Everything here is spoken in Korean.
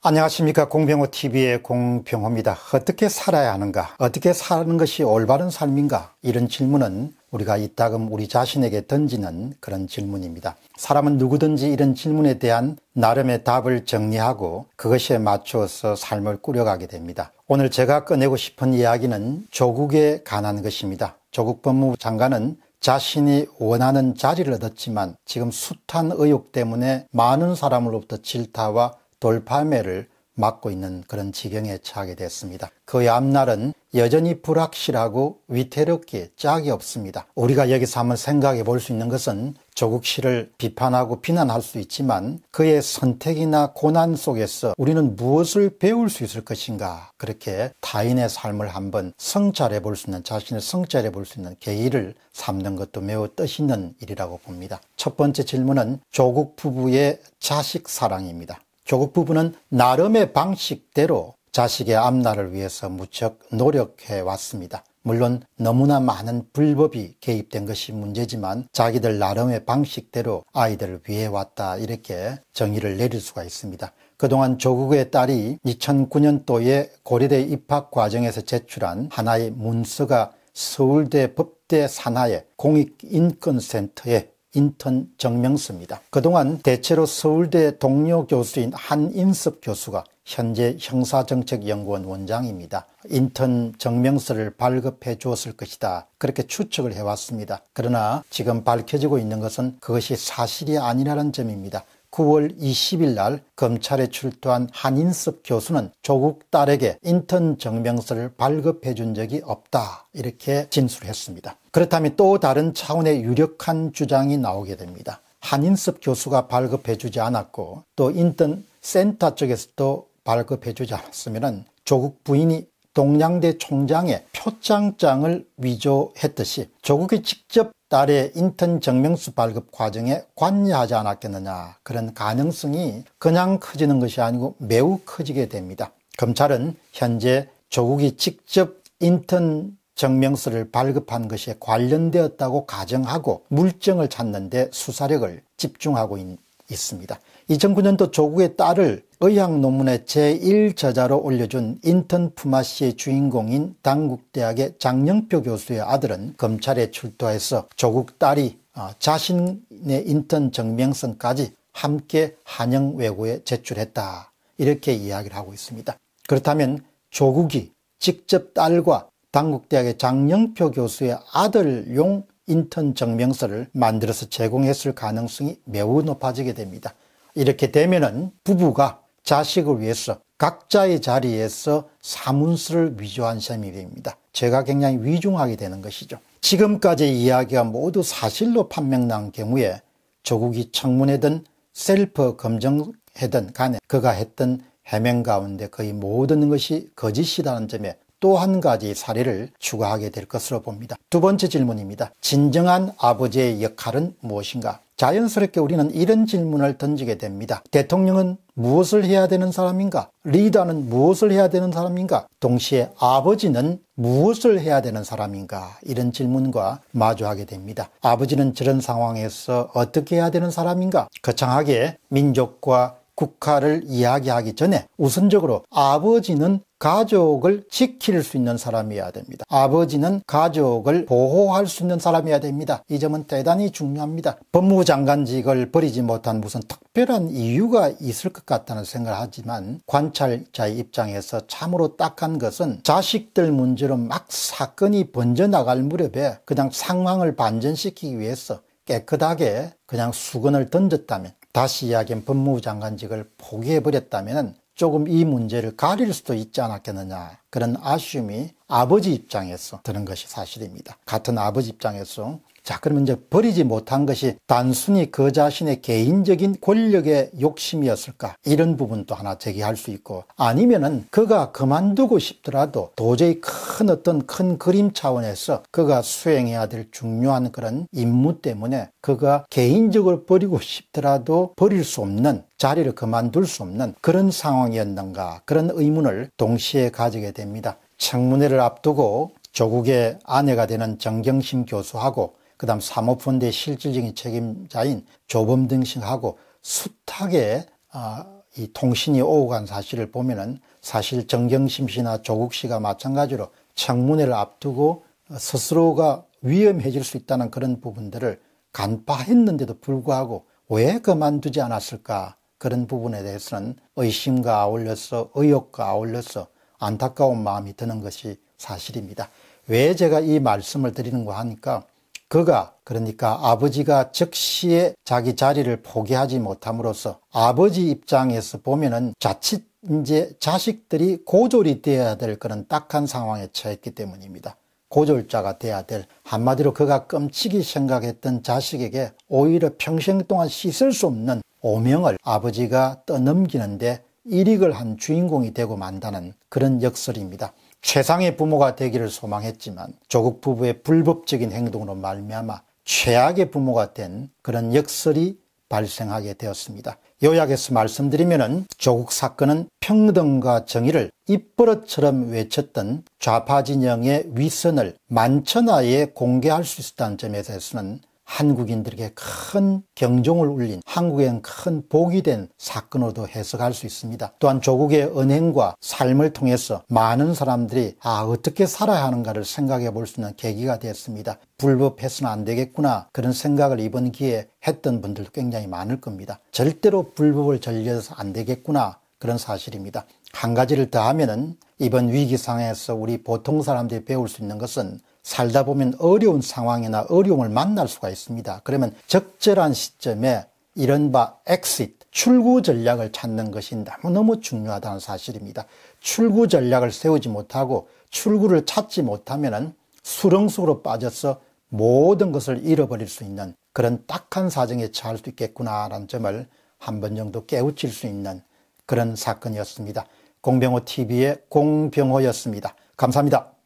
안녕하십니까 공병호TV의 공병호입니다. 어떻게 살아야 하는가? 어떻게 사는 것이 올바른 삶인가? 이런 질문은 우리가 이따금 우리 자신에게 던지는 그런 질문입니다. 사람은 누구든지 이런 질문에 대한 나름의 답을 정리하고 그것에 맞추어서 삶을 꾸려가게 됩니다. 오늘 제가 꺼내고 싶은 이야기는 조국에 관한 것입니다. 조국 법무부 장관은 자신이 원하는 자리를 얻었지만 지금 숱한 의혹 때문에 많은 사람으로부터 질타와 돌파매를 맞고 있는 그런 지경에 처하게 됐습니다. 그의 앞날은 여전히 불확실하고 위태롭게 짝이 없습니다. 우리가 여기서 한번 생각해 볼 수 있는 것은 조국 씨를 비판하고 비난할 수 있지만 그의 선택이나 고난 속에서 우리는 무엇을 배울 수 있을 것인가 그렇게 타인의 삶을 한번 성찰해 볼 수 있는 자신을 성찰해 볼 수 있는 계기를 삼는 것도 매우 뜻있는 일이라고 봅니다. 첫 번째 질문은 조국 부부의 자식 사랑입니다. 조국 부부는 나름의 방식대로 자식의 앞날을 위해서 무척 노력해 왔습니다. 물론 너무나 많은 불법이 개입된 것이 문제지만 자기들 나름의 방식대로 아이들을 위해 왔다 이렇게 정의를 내릴 수가 있습니다. 그동안 조국의 딸이 2009년도에 고려대 입학 과정에서 제출한 하나의 문서가 서울대 법대 산하의 공익인권센터에 인턴 증명서입니다. 그동안 대체로 서울대 동료 교수인 한인섭 교수가 현재 형사정책연구원 원장입니다. 인턴 증명서를 발급해 주었을 것이다. 그렇게 추측을 해왔습니다. 그러나 지금 밝혀지고 있는 것은 그것이 사실이 아니라는 점입니다. 9월 20일 날 검찰에 출두한 한인섭 교수는 조국 딸에게 인턴 증명서를 발급해 준 적이 없다 이렇게 진술했습니다. 그렇다면 또 다른 차원의 유력한 주장이 나오게 됩니다. 한인섭 교수가 발급해 주지 않았고 또 인턴 센터 쪽에서도 발급해 주지 않았으면 조국 부인이 동양대 총장의 초창장을 위조했듯이 조국이 직접 딸의 인턴 증명수 발급 과정에 관여하지 않았겠느냐 그런 가능성이 그냥 커지는 것이 아니고 매우 커지게 됩니다. 검찰은 현재 조국이 직접 인턴 증명서를 발급한 것에 관련되었다고 가정하고 물증을 찾는 데 수사력을 집중하고 있습니다. 2009년도 조국의 딸을 의학 논문의 제1저자로 올려준 인턴 푸마시의 주인공인 당국대학의 장영표 교수의 아들은 검찰에 출두해서 조국 딸이 어, 자신의 인턴 증명서까지 함께 한영 외고에 제출했다. 이렇게 이야기를 하고 있습니다. 그렇다면 조국이 직접 딸과 당국대학의 장영표 교수의 아들용 인턴 증명서를 만들어서 제공했을 가능성이 매우 높아지게 됩니다. 이렇게 되면 부부가 자식을 위해서 각자의 자리에서 사문서를 위조한 셈이 됩니다. 제가 굉장히 위중하게 되는 것이죠. 지금까지 이야기가 모두 사실로 판명난 경우에 조국이 청문회든 셀프 검증회든 간에 그가 했던 해명 가운데 거의 모든 것이 거짓이라는 점에 또 한 가지 사례를 추가하게 될 것으로 봅니다. 두 번째 질문입니다. 진정한 아버지의 역할은 무엇인가? 자연스럽게 우리는 이런 질문을 던지게 됩니다. 대통령은 무엇을 해야 되는 사람인가? 리더는 무엇을 해야 되는 사람인가? 동시에 아버지는 무엇을 해야 되는 사람인가? 이런 질문과 마주하게 됩니다. 아버지는 저런 상황에서 어떻게 해야 되는 사람인가? 거창하게 민족과 국가를 이야기하기 전에 우선적으로 아버지는 가족을 지킬 수 있는 사람이어야 됩니다. 아버지는 가족을 보호할 수 있는 사람이어야 됩니다. 이 점은 대단히 중요합니다. 법무부 장관직을 버리지 못한 무슨 특별한 이유가 있을 것 같다는 생각을 하지만 관찰자의 입장에서 참으로 딱한 것은 자식들 문제로 막 사건이 번져나갈 무렵에 그냥 상황을 반전시키기 위해서 깨끗하게 그냥 수건을 던졌다면 다시 이야기하면 법무부 장관직을 포기해버렸다면 조금 이 문제를 가릴 수도 있지 않았겠느냐 그런 아쉬움이 아버지 입장에서 드는 것이 사실입니다. 같은 아버지 입장에서 자, 그러면 이제 버리지 못한 것이 단순히 그 자신의 개인적인 권력의 욕심이었을까? 이런 부분도 하나 제기할 수 있고 아니면은 그가 그만두고 싶더라도 도저히 큰 어떤 큰 그림 차원에서 그가 수행해야 될 중요한 그런 임무 때문에 그가 개인적으로 버리고 싶더라도 버릴 수 없는 자리를 그만둘 수 없는 그런 상황이었는가 그런 의문을 동시에 가지게 됩니다. 청문회를 앞두고 조국의 아내가 되는 정경심 교수하고 그 다음 사모펀드의 실질적인 책임자인 조범등 신하고 숱하게 어, 이 통신이 오고 간 사실을 보면은 사실 정경심 씨나 조국 씨가 마찬가지로 청문회를 앞두고 스스로가 위험해질 수 있다는 그런 부분들을 간파했는데도 불구하고 왜 그만두지 않았을까 그런 부분에 대해서는 의심과 아울려서 의혹과 아울려서 안타까운 마음이 드는 것이 사실입니다. 왜 제가 이 말씀을 드리는가 하니까 그가 그러니까 아버지가 즉시에 자기 자리를 포기하지 못함으로써 아버지 입장에서 보면은 자칫 이제 자식들이 고졸이 되어야 될 그런 딱한 상황에 처했기 때문입니다. 고졸자가 되어야될 한마디로 그가 끔찍이 생각했던 자식에게 오히려 평생 동안 씻을 수 없는 오명을 아버지가 떠넘기는데 일익을 한 주인공이 되고 만다는 그런 역설입니다. 최상의 부모가 되기를 소망했지만 조국 부부의 불법적인 행동으로 말미암아 최악의 부모가 된 그런 역설이 발생하게 되었습니다. 요약해서 말씀드리면 조국 사건은 평등과 정의를 입버릇처럼 외쳤던 좌파 진영의 위선을 만천하에 공개할 수 있었다는 점에 대해서는 한국인들에게 큰 경종을 울린 한국엔 큰 복이 된 사건으로도 해석할 수 있습니다. 또한 조국의 은행과 삶을 통해서 많은 사람들이 아 어떻게 살아야 하는가를 생각해 볼 수 있는 계기가 되었습니다. 불법해서는 안 되겠구나 그런 생각을 이번 기회에 했던 분들도 굉장히 많을 겁니다. 절대로 불법을 절려서안 되겠구나 그런 사실입니다. 한 가지를 더 하면은 이번 위기 상황에서 우리 보통 사람들이 배울 수 있는 것은 살다 보면 어려운 상황이나 어려움을 만날 수가 있습니다. 그러면 적절한 시점에 이른바 엑시 출구 전략을 찾는 것이 너무너무 중요하다는 사실입니다. 출구 전략을 세우지 못하고 출구를 찾지 못하면 수렁 속으로 빠져서 모든 것을 잃어버릴 수 있는 그런 딱한 사정에 처할 수 있겠구나라는 점을 한 번 정도 깨우칠 수 있는 그런 사건이었습니다. 공병호 TV의 공병호였습니다. 감사합니다.